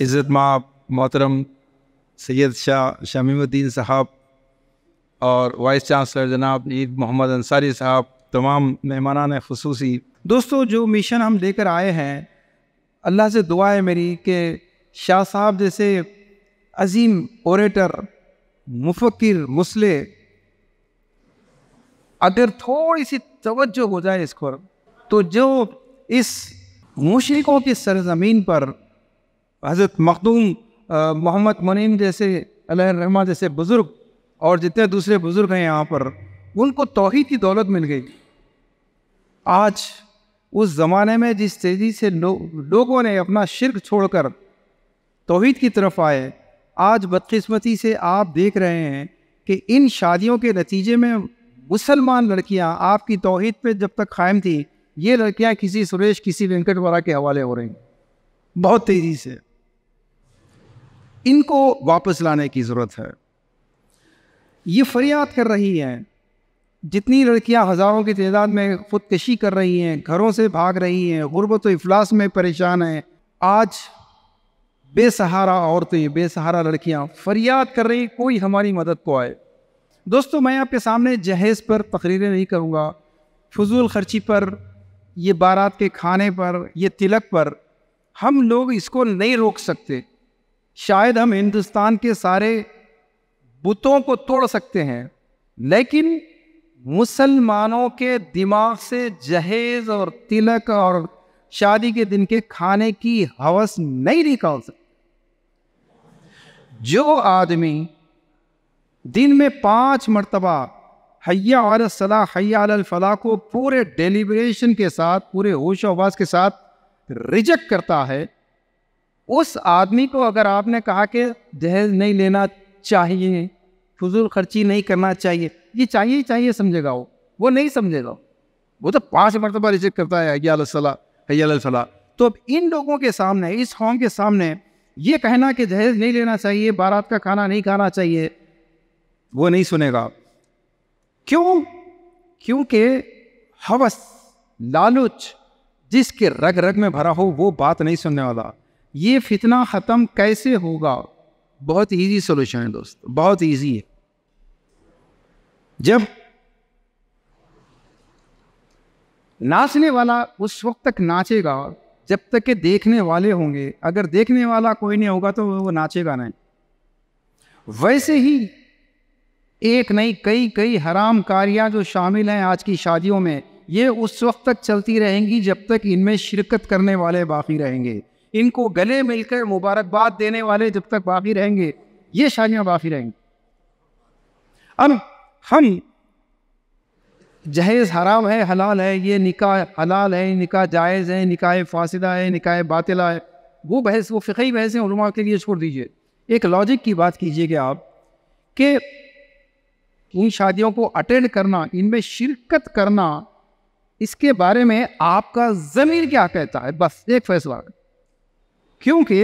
इज़्ज़त माँ मोहतरम सैयद शाह शमीमुद्दीन साहब और वाइस चांसलर जनाब ईद मोहम्मद अंसारी साहब तमाम ने खसूसी दोस्तों जो मिशन हम लेकर आए हैं अल्लाह से दुआ है मेरी कि शाह साहब जैसे अजीम ओरेटर मुफक्र मुसले अगर थोड़ी सी तवज्जो हो जाए इसको तो जो इस मुशरक़ों की सरजमीन पर हज़रत मखदूम मोहम्मद मुनीम जैसे रहमा जैसे बुज़ुर्ग और जितने दूसरे बुज़ुर्ग हैं यहाँ पर उनको तोहही की दौलत मिल गई आज उस ज़माने में जिस तेज़ी से लो, लोगों ने अपना शिरक छोड़कर तोहद की तरफ आए आज बदकस्मती से आप देख रहे हैं कि इन शादियों के नतीजे में मुसलमान लड़कियां आपकी तोहद पे जब तक कायम थी ये लड़कियां किसी सुरेश किसी वेंकट वाला के हवाले हो रही बहुत तेज़ी से इनको वापस लाने की ज़रूरत है ये फरियाद कर रही हैं जितनी लड़कियां हज़ारों की तादाद में खुदकशी कर रही हैं घरों से भाग रही हैं गुरबत अफलास में परेशान हैं आज बेसहारा औरतें बेसहारा लड़कियां फरियाद कर रही कोई हमारी मदद को आए दोस्तों मैं आपके सामने जहेज़ पर तकरीरें नहीं करूँगा फजूल खर्ची पर ये बारात के खाने पर ये तिलक पर हम लोग इसको नहीं रोक सकते शायद हम हिंदुस्तान के सारे बुतों को तोड़ सकते हैं लेकिन मुसलमानों के दिमाग से जहेज और तिलक और शादी के दिन के खाने की हवस नहीं निकाल सकते जो आदमी दिन में पांच मरतबा हैया और सलाह हैया अलफला को पूरे डेलीब्रेशन के साथ पूरे होश आवाज के साथ रिजेक्ट करता है उस आदमी को अगर आपने कहा कि दहेज नहीं लेना चाहिए फजूल खर्ची नहीं करना चाहिए ये चाहिए चाहिए समझेगा वो वो नहीं समझेगा वो तो पाँच मरतबा रिजेक्ट करता है सलाह तो अब इन लोगों के सामने इस होम के सामने ये कहना कि दहेज नहीं लेना चाहिए बारात का खाना नहीं खाना चाहिए वो नहीं सुनेगा क्यों क्योंकि हवस लालच जिसके रग रग में भरा हो वो बात नहीं सुनने वाला ये फितना ख़त्म कैसे होगा बहुत इजी सोल्यूशन है दोस्त बहुत इजी है जब नाचने वाला उस वक्त तक नाचेगा जब तक के देखने वाले होंगे अगर देखने वाला कोई नहीं होगा तो वो नाचेगा नहीं वैसे ही एक नहीं कई कई हराम कारियाँ जो शामिल हैं आज की शादियों में ये उस वक्त तक चलती रहेंगी जब तक इनमें शिरकत करने वाले बाकी रहेंगे इनको गले मिलकर मुबारकबाद देने वाले जब तक बाकी रहेंगे ये शादियाँ बाकी रहेंगी अब हम जहेज़ हराम है हलाल है ये निकाह हलाल है निकाह जायज़ है निकाह फासिदा है निकाह बातिला है वो बहस वो फ़िकी बहसें उलमा के लिए छोड़ दीजिए एक लॉजिक की बात कीजिएगा आप कि इन शादियों को अटेंड करना इनमें शिरकत करना इसके बारे में आपका ज़मीर क्या कहता है बस एक फैसला क्योंकि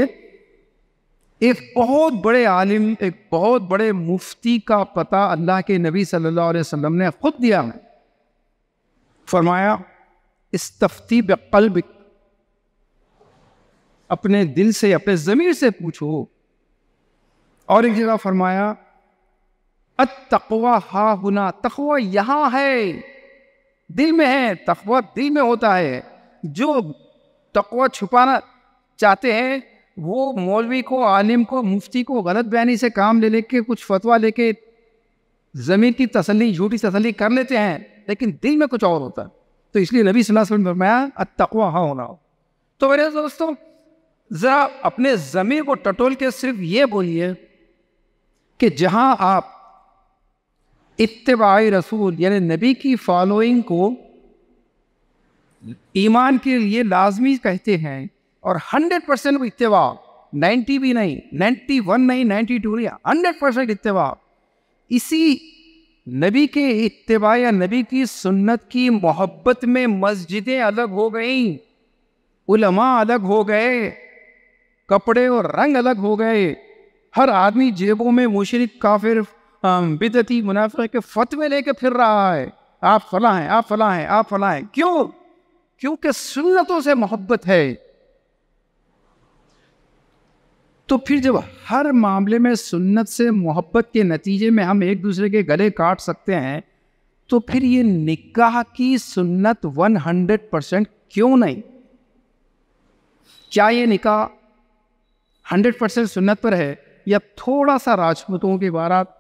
एक बहुत बड़े आलिम एक बहुत बड़े मुफ्ती का पता अल्लाह के नबी सल्लल्लाहु अलैहि वसल्लम ने खुद दिया है फरमाया इस तफ्ती बकल्ब अपने दिल से अपने ज़मीर से पूछो और एक जगह फरमाया तकवा हा हुना तकवा यहाँ है दिल में है तकवा दिल में होता है जो तकवा छुपाना चाहते हैं वो मौलवी को आलिम को मुफ्ती को गलत बयानी से काम ले लेके कुछ फतवा लेके ज़मीन की तसली झूठी तसली कर लेते हैं लेकिन दिल में कुछ और होता है तो इसलिए नबी सल्लल्लाहु अलैहि वसल्लम फरमाया अतवा हाँ होना हो तो मेरे दोस्तों ज़रा अपने ज़मीर को टटोल के सिर्फ ये बोलिए कि जहाँ आप इतबाई रसूल यानी नबी की फॉलोइंग को ईमान के लिए लाजमी कहते हैं और 100 परसेंट लिखते नाइन्टी भी नहीं 91 नहीं 92 नहीं हंड्रेड परसेंट इतवा इसी नबी के इतवा या नबी की सुन्नत की मोहब्बत में मस्जिदें अलग हो गईं उलमा अलग हो गए कपड़े और रंग अलग हो गए हर आदमी जेबों में मुशरक काफिर बिदती मुनाफे के फतवे लेके फिर रहा है आप फला हैं आप फला हैं आप फला हैं क्यों क्योंकि सुन्नतों से मोहब्बत है तो फिर जब हर मामले में सुन्नत से मोहब्बत के नतीजे में हम एक दूसरे के गले काट सकते हैं तो फिर ये निकाह की सुन्नत 100 परसेंट क्यों नहीं क्या ये निकाह 100 परसेंट सुन्नत पर है या थोड़ा सा राजपूतों की बारात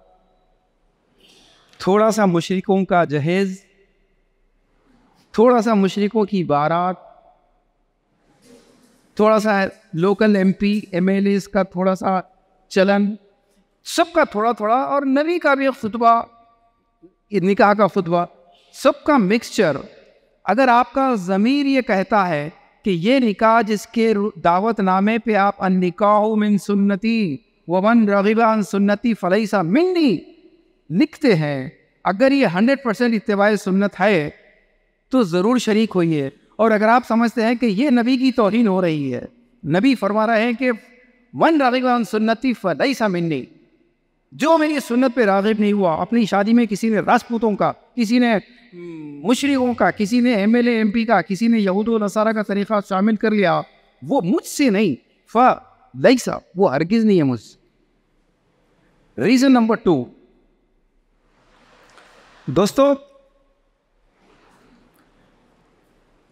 थोड़ा सा मुशरकों का जहेज़ थोड़ा सा मुशरकों की बारात थोड़ा सा लोकल एमपी एमएलए का थोड़ा सा चलन सबका थोड़ा थोड़ा और नबी का भी खुतबा निकाह का खुतबा सबका मिक्सचर अगर आपका ज़मीर ये कहता है कि ये निकाह जिसके दावत नामे पे आप अनिकाह मिन सुन्नती वन रगीबा फ़लई फ़लईसा मिन्नी लिखते हैं अगर ये हंड्रेड परसेंट इतवा सुन्नत है तो ज़रूर शरीक होइए और अगर आप समझते हैं कि ये नबी की तोहिन हो रही है नबी फरमा रहे हैं कि वन रागिबान सुन्नति फ़दई सा मिन्नी जो मेरी सुन्नत पे रागिब नहीं हुआ अपनी शादी में किसी ने राजपूतों का किसी ने मुशरकों का किसी ने एम एल पी का किसी ने यहूद नसारा का तरीक़ा शामिल कर लिया वो मुझसे नहीं फ़दई सा वो हरगिज़ नहीं है मुझ रीज़न नंबर टू दोस्तों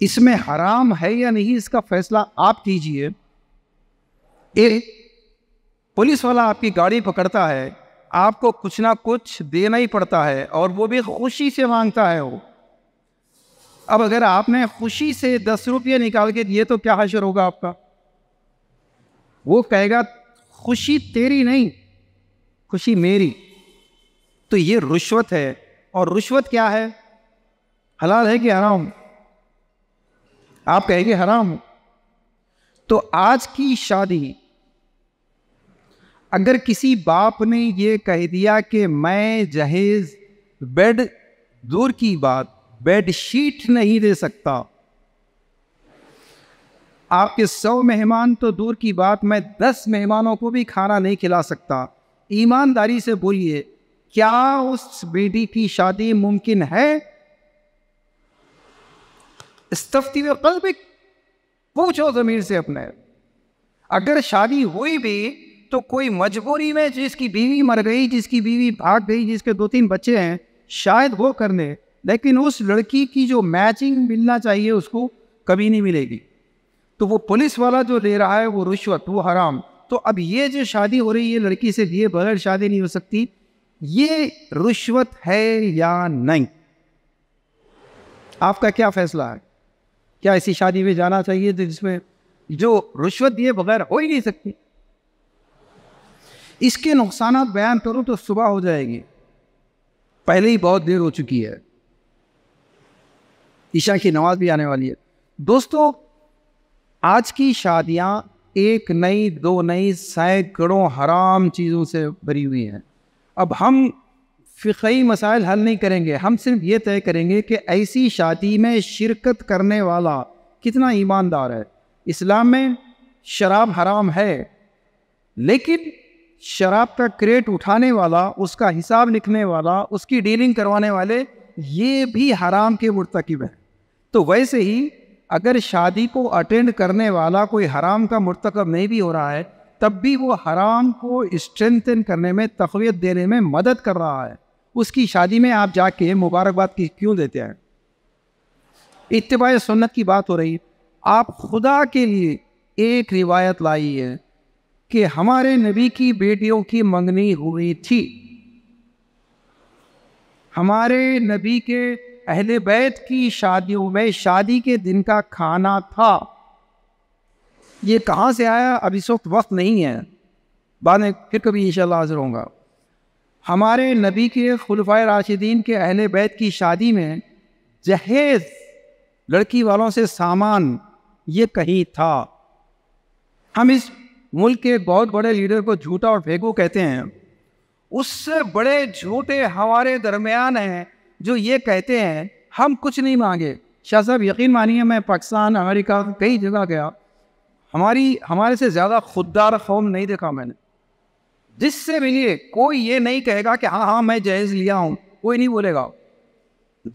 इसमें हराम है या नहीं इसका फैसला आप कीजिए ए पुलिस वाला आपकी गाड़ी पकड़ता है आपको कुछ ना कुछ देना ही पड़ता है और वो भी खुशी से मांगता है वो अब अगर आपने खुशी से दस रुपये निकाल के दिए तो क्या हाजिर होगा आपका वो कहेगा खुशी तेरी नहीं खुशी मेरी तो ये रुश्वत है और रुश्वत क्या है हलाल है कि हराम आप कहेंगे हराम तो आज की शादी अगर किसी बाप ने ये कह दिया कि मैं जहेज बेड दूर की बात बेड शीट नहीं दे सकता आपके सौ मेहमान तो दूर की बात मैं दस मेहमानों को भी खाना नहीं खिला सकता ईमानदारी से बोलिए क्या उस बेटी की शादी मुमकिन है इस्तफती में भी पूछो ज़मीर से अपने अगर शादी हुई भी तो कोई मजबूरी में जिसकी बीवी मर गई जिसकी बीवी भाग गई जिसके दो तीन बच्चे हैं शायद वो कर ले लेकिन उस लड़की की जो मैचिंग मिलना चाहिए उसको कभी नहीं मिलेगी तो वो पुलिस वाला जो ले रहा है वो रिश्वत वो हराम तो अब ये जो शादी हो रही है लड़की से दिए बगैर शादी नहीं हो सकती ये रिश्वत है या नहीं आपका क्या फैसला है क्या ऐसी शादी में जाना चाहिए तो जिसमें जो रिश्वत दिए बगैर हो ही नहीं सकती इसके नुकसान बयान करूँ तो सुबह हो जाएगी पहले ही बहुत देर हो चुकी है ईशा की नमाज भी आने वाली है दोस्तों आज की शादियाँ एक नई दो नई सैकड़ों हराम चीज़ों से भरी हुई हैं अब हम फ़िकई मसाइल हल नहीं करेंगे हम सिर्फ ये तय करेंगे कि ऐसी शादी में शिरकत करने वाला कितना ईमानदार है इस्लाम में शराब हराम है लेकिन शराब का क्रेट उठाने वाला उसका हिसाब लिखने वाला उसकी डीलिंग करवाने वाले ये भी हराम के मरतकब है तो वैसे ही अगर शादी को अटेंड करने वाला कोई हराम का मरतकब नहीं भी हो रहा है तब भी वो हराम को स्ट्रेंथन करने में तकवीत देने में मदद कर रहा है उसकी शादी में आप जाके मुबारकबाद की क्यों देते हैं इतबा सुन्नत की बात हो रही है आप खुदा के लिए एक रिवायत लाई है कि हमारे नबी की बेटियों की मंगनी हुई थी हमारे नबी के अहले बैत की शादियों में शादी के दिन का खाना था ये कहाँ से आया अब इस वक्त वक्त नहीं है बाद में फिर कभी इंशाल्लाह हाजिर होगा हमारे नबी के खुलफा राशिदीन के अहल बैत की शादी में जहेज़ लड़की वालों से सामान ये कहीं था हम इस मुल्क के बहुत बड़े लीडर को झूठा और फेंकू कहते हैं उससे बड़े झूठे हमारे दरमियान हैं जो ये कहते हैं हम कुछ नहीं मांगे शाह साहब यकीन मानिए मैं पाकिस्तान अमेरिका कई जगह गया हमारी हमारे से ज़्यादा खुददार कौम नहीं देखा मैंने जिससे मिलिए कोई ये नहीं कहेगा कि हाँ हाँ मैं जहेज लिया हूँ कोई नहीं बोलेगा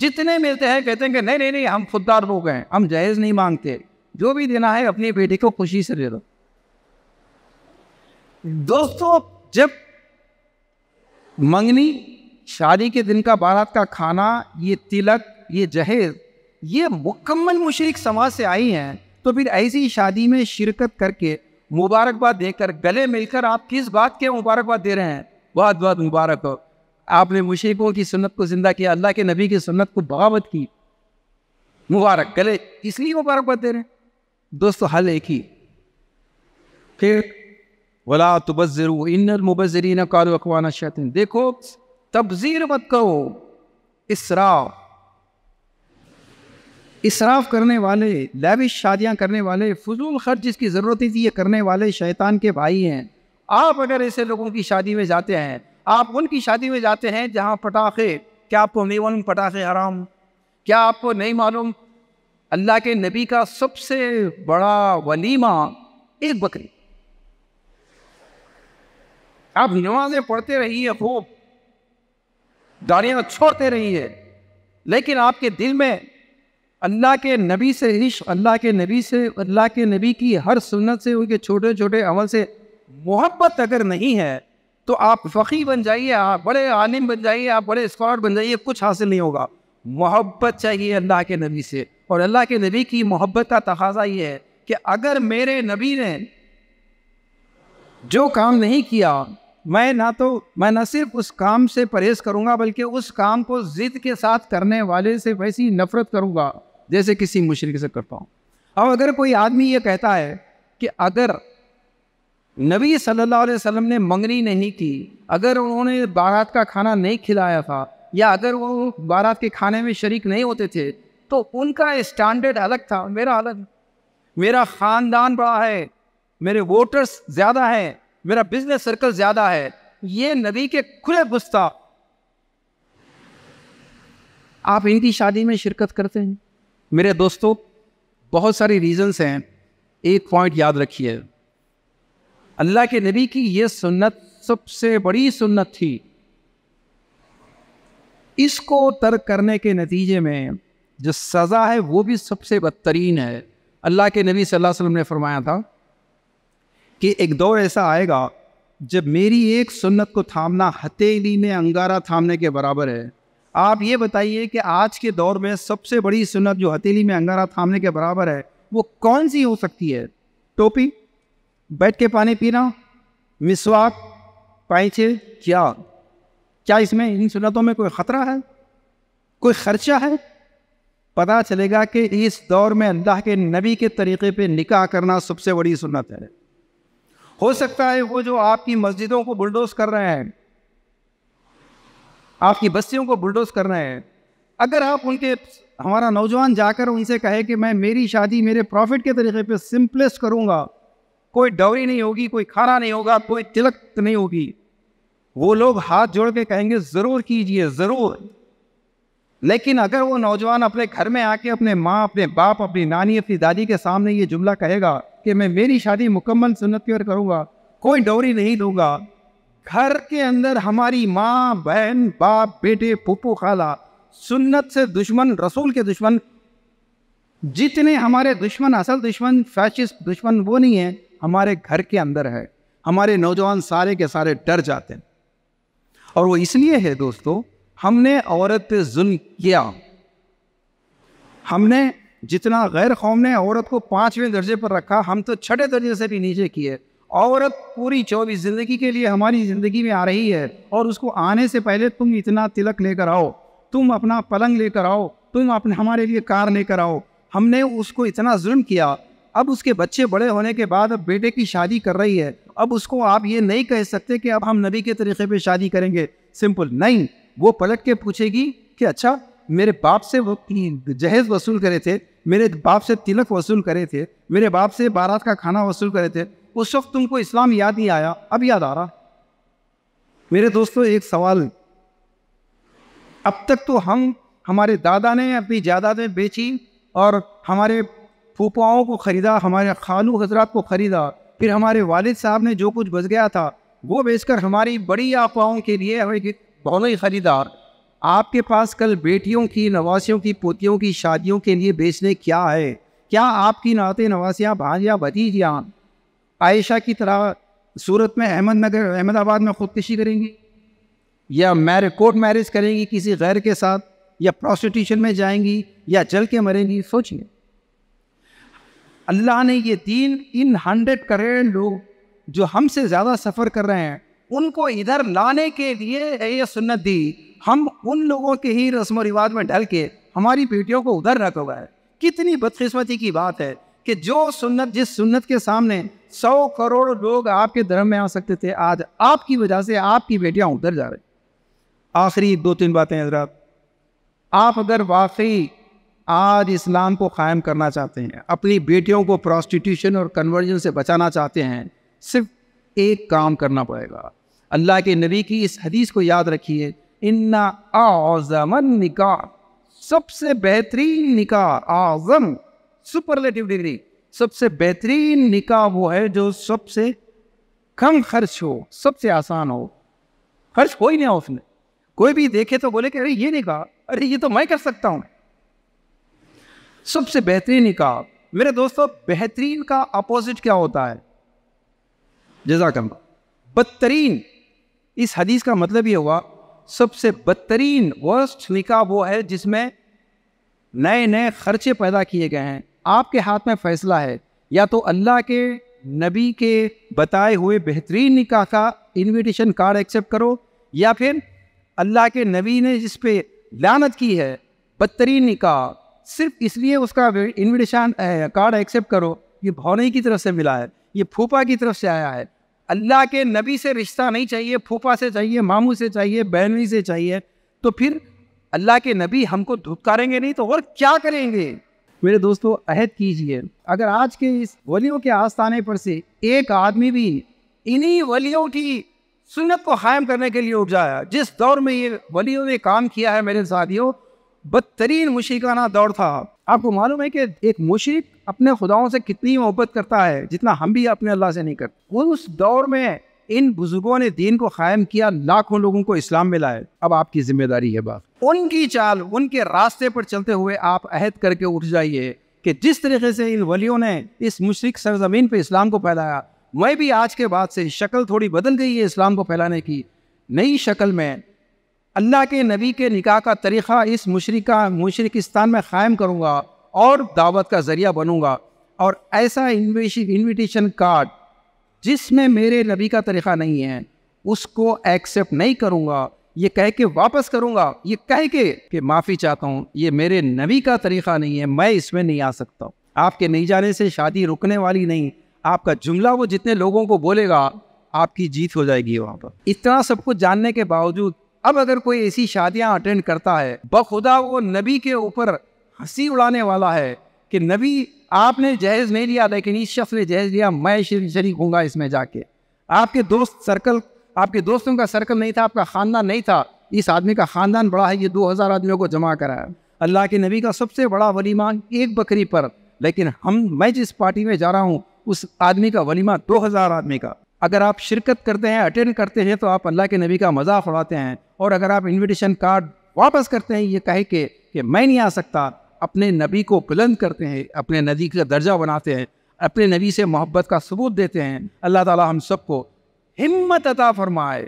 जितने मिलते हैं कहते हैं कि नहीं नहीं नहीं हम खुददार लोग हैं हम जहेज नहीं मांगते जो भी देना है अपनी बेटी को खुशी से दे दो दोस्तों जब मंगनी शादी के दिन का बारात का खाना ये तिलक ये जहेज ये मुकम्मल मुशरक समाज से आई हैं तो फिर ऐसी शादी में शिरकत करके मुबारकबाद देकर गले मिलकर आप किस बात के मुबारकबाद दे रहे हैं बहुत बहुत मुबारक हो आपने मुशीकों की सुन्नत को ज़िंदा किया अल्लाह के नबी की सुन्नत को बगावत की मुबारक गले इसलिए मुबारकबाद दे रहे हैं दोस्तों हल एक ही फिर वला तबज़रू इन मुबजरीन कार अकवाना शैतिन देखो तबज़ीर मत करो इसरा इसराफ करने वाले लविश शादियाँ करने वाले फजूल खर्च जिसकी ज़रूरत ही थी ये करने वाले शैतान के भाई हैं आप अगर ऐसे लोगों की शादी में जाते हैं आप उनकी शादी में जाते हैं जहाँ पटाखे क्या आपको नहीं मालूम पटाखे हराम क्या आपको नहीं मालूम अल्लाह के नबी का सबसे बड़ा वलीमा एक बकरी आप नमाजें पढ़ते रहिए खूब दाड़ियाँ छोड़ते रहिए लेकिन आपके दिल में अल्लाह के नबी से इश्क अल्लाह के नबी से अल्लाह के नबी की हर सुन्नत से उनके छोटे छोटे अमल से मोहब्बत अगर नहीं है तो आप फ़खी बन जाइए आप बड़े आलिम बन जाइए आप बड़े स्कॉलर बन जाइए कुछ हासिल नहीं होगा मोहब्बत चाहिए अल्लाह के नबी से और अल्लाह के नबी की मोहब्बत का तकाजा ये है कि अगर मेरे नबी ने जो काम नहीं किया मैं ना तो मैं न सिर्फ उस काम से परहेज करूँगा बल्कि उस काम को ज़िद के साथ करने वाले से वैसी नफ़रत करूँगा जैसे किसी मुशरक से करता हूँ अब अगर कोई आदमी ये कहता है कि अगर नबी सल्लल्लाहु अलैहि वसल्लम ने मंगनी नहीं की अगर उन्होंने बारात का खाना नहीं खिलाया था या अगर वो बारात के खाने में शरीक नहीं होते थे तो उनका स्टैंडर्ड अलग था मेरा अलग मेरा ख़ानदान बड़ा है मेरे वोटर्स ज़्यादा हैं मेरा बिजनेस सर्कल ज्यादा है ये नबी के खुले गुस्ता आप इनकी शादी में शिरकत करते हैं मेरे दोस्तों बहुत सारी रीजंस हैं एक पॉइंट याद रखिए अल्लाह के नबी की यह सुन्नत सबसे बड़ी सुन्नत थी इसको तर्क करने के नतीजे में जो सज़ा है वो भी सबसे बदतरीन है अल्लाह के नबी सल्लल्लाहु अलैहि वसल्लम ने फरमाया था कि एक दौर ऐसा आएगा जब मेरी एक सुन्नत को थामना हथेली में अंगारा थामने के बराबर है आप ये बताइए कि आज के दौर में सबसे बड़ी सुन्नत जो हथेली में अंगारा थामने के बराबर है वो कौन सी हो सकती है टोपी बैठ के पानी पीना मिसवाक पाइचे क्या क्या इसमें इन सुन्नतों में कोई ख़तरा है कोई ख़र्चा है पता चलेगा कि इस दौर में अल्लाह के नबी के तरीक़े पे निकाह करना सबसे बड़ी सुन्नत है हो सकता है वो जो आपकी मस्जिदों को बुलडोज कर रहे हैं आपकी बस्तियों को बुलडोज कर रहे हैं अगर आप उनके हमारा नौजवान जाकर उनसे कहे कि मैं मेरी शादी मेरे प्रॉफिट के तरीके पे सिंपलेस्ट करूँगा कोई डवरी नहीं होगी कोई खाना नहीं होगा कोई तिलक नहीं होगी वो लोग हाथ जोड़ के कहेंगे ज़रूर कीजिए ज़रूर लेकिन अगर वो नौजवान अपने घर में आके अपने माँ अपने बाप अपनी नानी अपनी दादी के सामने ये जुमला कहेगा कि मैं मेरी शादी मुकम्मल सुन्नत की ओर करूँगा कोई डोरी नहीं दूंगा घर के अंदर हमारी माँ बहन बाप बेटे पुप्पू खाला सुन्नत से दुश्मन रसूल के दुश्मन जितने हमारे दुश्मन असल दुश्मन फैशिस दुश्मन वो नहीं है हमारे घर के अंदर है हमारे नौजवान सारे के सारे डर जाते हैं और वो इसलिए है दोस्तों हमने औरत जुल्म किया हमने जितना गैर कौम ने औरत को पाँचवें दर्जे पर रखा हम तो छठे दर्जे से भी नीचे किए औरत पूरी चौबीस ज़िंदगी के लिए हमारी ज़िंदगी में आ रही है और उसको आने से पहले तुम इतना तिलक लेकर आओ तुम अपना पलंग लेकर आओ तुम अपने हमारे लिए कार लेकर आओ हमने उसको इतना जुल्म किया अब उसके बच्चे बड़े होने के बाद अब बेटे की शादी कर रही है अब उसको आप ये नहीं कह सकते कि अब हम नबी के तरीके पर शादी करेंगे सिंपल नहीं वो पलट के पूछेगी कि अच्छा मेरे बाप से वो जहेज वसूल करे थे मेरे बाप से तिलक वसूल करे थे मेरे बाप से बारात का खाना वसूल करे थे उस वक्त तुमको इस्लाम याद नहीं आया अब याद आ रहा मेरे दोस्तों एक सवाल अब तक तो हम हमारे दादा ने अपनी जायदादें बेची और हमारे फूफाओं को ख़रीदा हमारे खालू हजरात को ख़रीदा फिर हमारे वालिद साहब ने जो कुछ बच गया था वो बेचकर हमारी बड़ी अफवाहों के लिए हमें बहुत ही ख़रीदार आपके पास कल बेटियों की नवासियों की पोतियों की शादियों के लिए बेचने क्या है क्या आपकी नाते नवासियाँ भाजियाँ भतीजियाँ आयशा की तरह सूरत में अहमदनगर अहमदाबाद में खुदकशी करेंगी या मैर कोर्ट मैरिज करेंगी किसी गैर के साथ या प्रोस्टिट्यूशन में जाएंगी या जल के मरेंगी सोचिए अल्लाह ने ये दीन इन हंड्रेड करोड़ लोग जो हमसे ज़्यादा सफ़र कर रहे हैं उनको इधर लाने के लिए ये सुन्नत दी हम उन लोगों के ही रस्म रिवाज में ढल के हमारी बेटियों को उधर रखा हुआ है कितनी बदकिस्मती की बात है कि जो सुन्नत जिस सुन्नत के सामने सौ करोड़ लोग आपके धर्म में आ सकते थे आज आपकी वजह से आपकी बेटियां उधर जा रही आखिरी दो तीन बातें हजरात आप अगर वाकई आज इस्लाम को क़ायम करना चाहते हैं अपनी बेटियों को प्रॉस्टिट्यूशन और कन्वर्जन से बचाना चाहते हैं सिर्फ एक काम करना पड़ेगा अल्लाह के नबी की इस हदीस को याद रखिए इन्ना आज़मन निका सबसे बेहतरीन निकाह आज़म सुपरलेटिव डिग्री सबसे बेहतरीन निका वो है जो सबसे कम खर्च हो सबसे आसान हो खर्च हो ही नहीं हो उसने कोई भी देखे तो बोले कि अरे ये निका अरे ये तो मैं कर सकता हूँ सबसे बेहतरीन निका मेरे दोस्तों बेहतरीन का अपोजिट क्या होता है जजाकल्ला बदतरीन इस हदीस का मतलब ये हुआ सबसे बदतरीन वर्स्ट निका वो है जिसमें नए नए खर्चे पैदा किए गए हैं आपके हाथ में फ़ैसला है या तो अल्लाह के नबी के बताए हुए बेहतरीन निकाह का इनविटेशन कार्ड एक्सेप्ट करो या फिर अल्लाह के नबी ने जिस पे लानत की है बदतरीन निकाह सिर्फ इसलिए उसका इनविटेशन कार्ड एक्सेप्ट करो ये भौने की तरफ से मिला है ये फूफा की तरफ से आया है अल्लाह के नबी से रिश्ता नहीं चाहिए फूफा से चाहिए मामू से चाहिए बहनवी से चाहिए तो फिर अल्लाह के नबी हमको धुपकारेंगे नहीं तो और क्या करेंगे मेरे दोस्तों अहद कीजिए अगर आज के इस वलियों के आस्थाने पर से एक आदमी भी इन्हीं वलियों की सुन्नत को कायम करने के लिए उठ जाया जिस दौर में ये वलियों ने काम किया है मेरे साथियों बदतरीन मुशीकाना दौर था आपको मालूम है कि एक मुशीक अपने खुदाओं से कितनी मोहब्बत करता है जितना हम भी अपने अल्लाह से नहीं करते वो उस दौर में इन बुजुर्गों ने दीन को कायम किया लाखों लोगों को इस्लाम में लाए अब आपकी जिम्मेदारी है बात उनकी चाल उनके रास्ते पर चलते हुए आप अहद करके उठ जाइए कि जिस तरीके से इन वलियों ने इस मुशरक सरजमीन पर इस्लाम को फैलाया मैं भी आज के बाद से शक्ल थोड़ी बदल गई है इस्लाम को फैलाने की नई शक्ल में अल्लाह के नबी के निकाह का तरीक़ा इस मुशरका मुशरकिस्तान में क़ायम करूँगा और दावत का ज़रिया बनूंगा और ऐसा इन्विटेशन कार्ड जिसमें मेरे नबी का तरीक़ा नहीं है उसको एक्सेप्ट नहीं करूँगा ये कह के वापस करूँगा ये कह के कि माफ़ी चाहता हूँ ये मेरे नबी का तरीक़ा नहीं है मैं इसमें नहीं आ सकता आपके नहीं जाने से शादी रुकने वाली नहीं आपका जुमला वो जितने लोगों को बोलेगा आपकी जीत हो जाएगी वहाँ पर इतना सब कुछ जानने के बावजूद अब अगर कोई ऐसी शादियाँ अटेंड करता है बखुदा वो नबी के ऊपर हंसी उड़ाने वाला है कि नबी आपने जहेज नहीं लिया लेकिन इस शख्स ने जहेज लिया मैं शरीक हूँगा इसमें जाके आपके दोस्त सर्कल आपके दोस्तों का सर्कल नहीं था आपका ख़ानदान नहीं था इस आदमी का ख़ानदान बड़ा है ये दो हज़ार आदमियों को जमा कराया अल्लाह के नबी का सबसे बड़ा वलीमा एक बकरी पर लेकिन हम मैं जिस पार्टी में जा रहा हूँ उस आदमी का वलीमा दो हज़ार आदमी का अगर आप शिरकत करते हैं अटेंड करते हैं तो आप अल्लाह के नबी का मजाक उड़ाते हैं और अगर आप इन्विटेशन कार्ड वापस करते हैं ये कह के कि मैं नहीं आ सकता अपने नबी को बुलंद करते हैं अपने नदी का दर्जा बनाते हैं अपने नबी से मोहब्बत का सबूत देते हैं अल्लाह ताला हम सबको हिम्मत अता फरमाए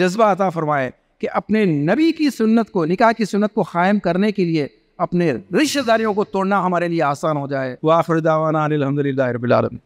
जज्बा अता फरमाए कि अपने नबी की सुन्नत को निकाह की सुन्नत को क़ायम करने के लिए अपने रिश्तेदारियों को तोड़ना हमारे लिए आसान हो जाए वाफरदावाना अलहमदिल्ला